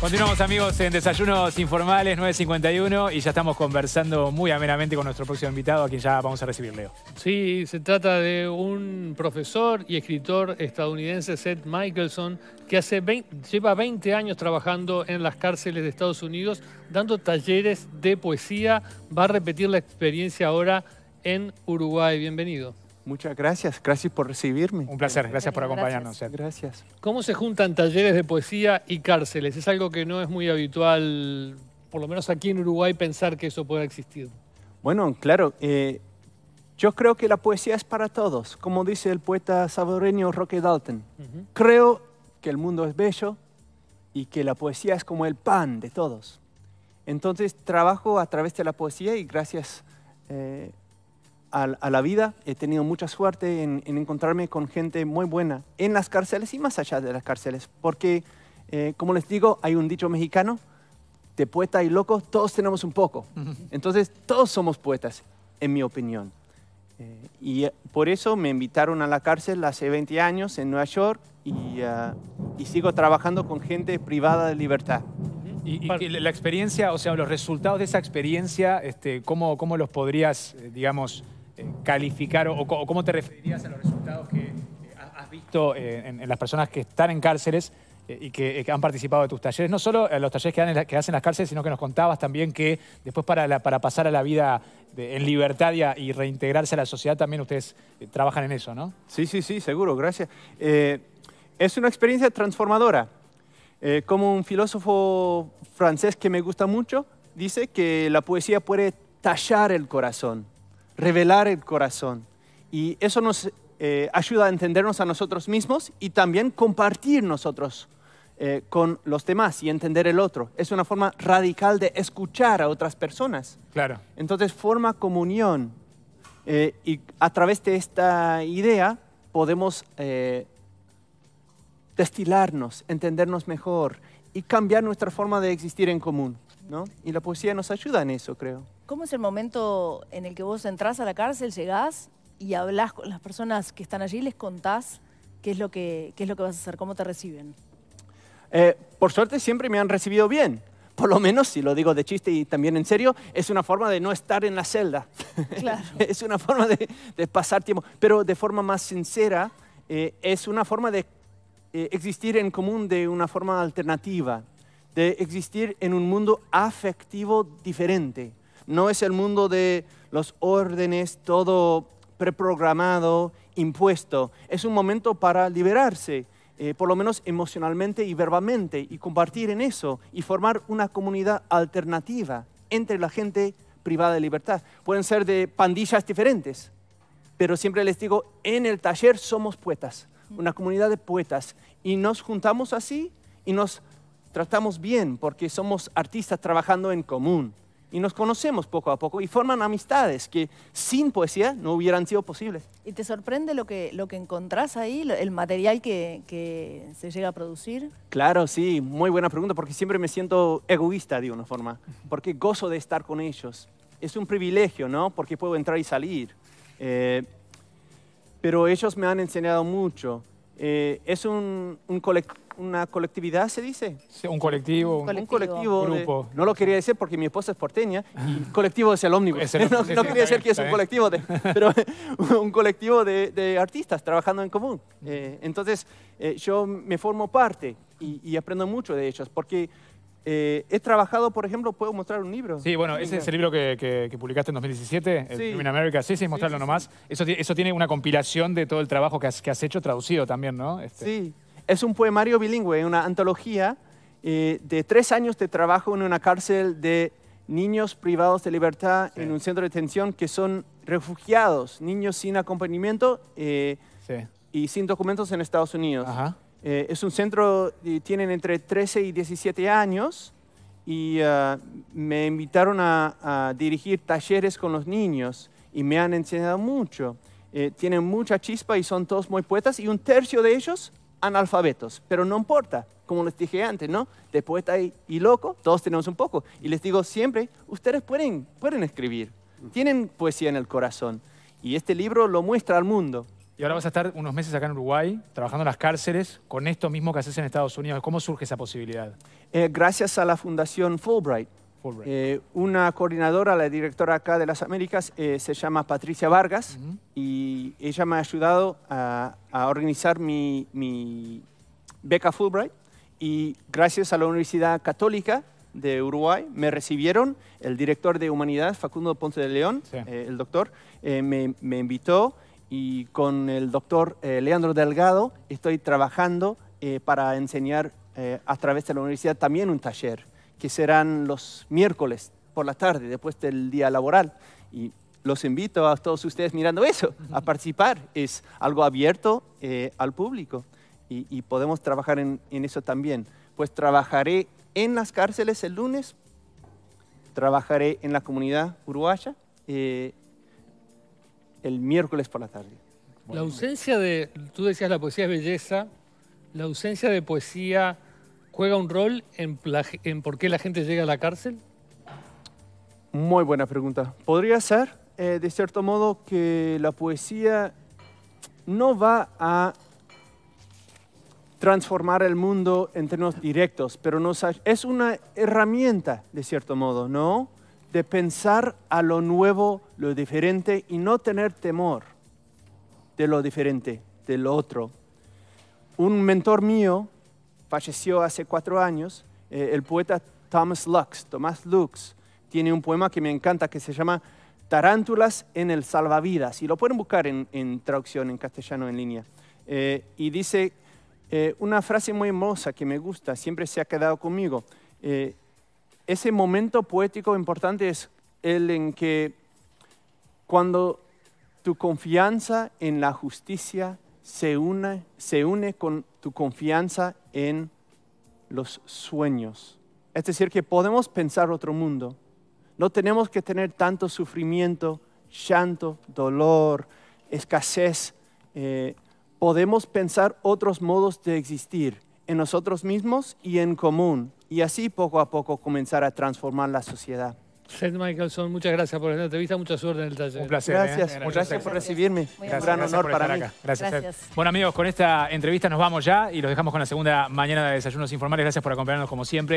Continuamos amigos en Desayunos Informales 951 y ya estamos conversando muy amenamente con nuestro próximo invitado a quien ya vamos a recibir, Leo. Sí, se trata de un profesor y escritor estadounidense, Seth Michelson, que hace lleva 20 años trabajando en las cárceles de Estados Unidos dando talleres de poesía. Va a repetir la experiencia ahora en Uruguay. Bienvenido. Muchas gracias, gracias por recibirme. Un placer, gracias por acompañarnos. Eh. Gracias. ¿Cómo se juntan talleres de poesía y cárceles? Es algo que no es muy habitual, por lo menos aquí en Uruguay, pensar que eso pueda existir. Bueno, claro, eh, yo creo que la poesía es para todos, como dice el poeta saboreño Roque Dalton. Creo que el mundo es bello y que la poesía es como el pan de todos. Entonces trabajo a través de la poesía y gracias eh, a, la vida. He tenido mucha suerte en, encontrarme con gente muy buena en las cárceles y más allá de las cárceles, porque, eh, como les digo, hay un dicho mexicano, de poeta y loco, todos tenemos un poco. Entonces, todos somos poetas, en mi opinión. Eh, y eh, por eso me invitaron a la cárcel hace 20 años en Nueva York ah, y, sigo trabajando con gente privada de libertad. Y, la experiencia, o sea, los resultados de esa experiencia, este, ¿cómo, ¿cómo, los podrías, digamos, calificar o, cómo te referirías a los resultados que has visto eh, en, las personas que están en cárceles eh, y eh, que, han participado de tus talleres, no solo los talleres que, que hacen las cárceles, sino que nos contabas también que después para, pasar a la vida en libertad y, reintegrarse a la sociedad también ustedes trabajan en eso, ¿no? Sí, sí, sí, seguro, gracias. es una experiencia transformadora. como un filósofo francés que me gusta mucho, dice que la poesía puede tallar el corazón revelar el corazón. Y eso nos eh, ayuda a entendernos a nosotros mismos y también compartir nosotros eh, con los demás y entender el otro. Es una forma radical de escuchar a otras personas. Claro. Entonces forma comunión eh, y a través de esta idea podemos destilarnos, entendernos mejor y cambiar nuestra forma de existir en común. Y la poesía nos ayuda en eso, creo. ¿Cómo es el momento en el que vos entras a la cárcel, llegás y hablas con las personas que están allí, les contás qué es lo que, es lo que vas a hacer, cómo te reciben? Eh, por suerte siempre me han recibido bien. Por lo menos, si lo digo de chiste y también en serio, es una forma de no estar en la celda. es una forma de, pasar tiempo. Pero de forma más sincera, eh, es una forma de eh, existir en común de una forma alternativa, de existir en un mundo afectivo diferente no es el mundo de los órdenes, todo preprogramado, impuesto. Es un momento para liberarse, eh, por lo menos emocionalmente y verbalmente, y compartir en eso y formar una comunidad alternativa entre la gente privada de libertad. Pueden ser de pandillas diferentes, pero siempre les digo, en el taller somos poetas, una comunidad de poetas, y nos juntamos así y nos tratamos bien porque somos artistas trabajando en común y nos conocemos poco a poco y forman amistades que sin poesía no hubieran sido posibles. ¿Y te sorprende lo que, lo que encontrás ahí, el material que, que se llega a producir? Claro, sí, muy buena pregunta, porque siempre me siento egoísta de una forma, porque gozo de estar con ellos. Es un privilegio, ¿no? Porque puedo entrar y salir. Eh, pero ellos me han enseñado mucho. Eh, es un, un colectivo una colectividad, se dice. Sí, un colectivo, un, colectivo. grupo. no lo quería decir porque mi esposa es porteña y colectivo es el ómnibus. no, quería decir que es un colectivo, de, pero un colectivo de, artistas trabajando en común. Eh, entonces, eh, yo me formo parte y, aprendo mucho de ellos porque eh, he trabajado, por ejemplo, puedo mostrar un libro. Sí, bueno, ese es el libro que, publicaste en 2017, sí. in America. Sí, sí, mostrarlo nomás. Eso, eso tiene una compilación de todo el trabajo que has, que has hecho traducido también, ¿no? Este. Sí, es un poemario bilingüe, una antología eh, de tres años de trabajo en una cárcel de niños privados de libertad en un centro de detención que son refugiados, niños sin acompañamiento eh, y sin documentos en Estados Unidos. Eh, es un centro, tienen entre 13 y 17 años y ah, me invitaron a, dirigir talleres con los niños y me han enseñado mucho. tienen mucha chispa y son todos muy poetas y un tercio de ellos analfabetos, pero no importa, como les dije antes, ¿no? De poeta y, y loco, todos tenemos un poco. Y les digo siempre, ustedes pueden, pueden escribir, tienen poesía en el corazón. Y este libro lo muestra al mundo. Y ahora vas a estar unos meses acá en Uruguay, trabajando en las cárceles, con esto mismo que haces en Estados Unidos. ¿Cómo surge esa posibilidad? Eh, gracias a la Fundación Fulbright. Eh, una coordinadora, la directora acá de las Américas, eh, se llama Patricia Vargas y ella me ha ayudado a, organizar mi, beca Fulbright y gracias a la Universidad Católica de Uruguay me recibieron el director de Humanidad, Facundo Ponce de León, eh, el doctor, me, me, invitó y con el doctor Leandro Delgado estoy trabajando para enseñar a través de la universidad también un taller que serán los miércoles por la tarde, después del día laboral. Y los invito a todos ustedes mirando eso, a participar. Es algo abierto eh, al público y, podemos trabajar en, eso también. Pues trabajaré en las cárceles el lunes, trabajaré en la comunidad uruguaya eh, el miércoles por la tarde. La ausencia de, tú decías la poesía es belleza, la ausencia de poesía juega un rol en, por qué la gente llega a la cárcel? Muy buena pregunta. Podría ser, eh, de cierto modo, que la poesía no va a transformar el mundo en términos directos, pero no es una herramienta, de cierto modo, ¿no? De pensar a lo nuevo, lo diferente y no tener temor de lo diferente, lo otro. Un mentor mío falleció hace cuatro años, eh, el poeta Thomas Lux, Thomas Lux, tiene un poema que me encanta que se llama Tarántulas en el salvavidas, y lo pueden buscar en, traducción en castellano en línea. Eh, y dice eh, una frase muy hermosa que me gusta, siempre se ha quedado conmigo. ese momento poético importante es el en que cuando tu confianza en la justicia se une, se une con tu confianza en los sueños. Es decir, que podemos pensar otro mundo. No tenemos que tener tanto sufrimiento, llanto, dolor, escasez. Eh, podemos pensar otros modos de existir en nosotros mismos y en común. Y así poco a poco comenzar a transformar la sociedad. Seth Michelson, muchas gracias por la entrevista, mucha suerte en el taller. Un placer. Gracias, ¿eh? muchas gracias por recibirme. un gran honor para mí. Acá. Gracias, Bueno amigos, con esta entrevista nos vamos ya y los dejamos con la segunda mañana de Desayunos Informales. Gracias por acompañarnos como siempre.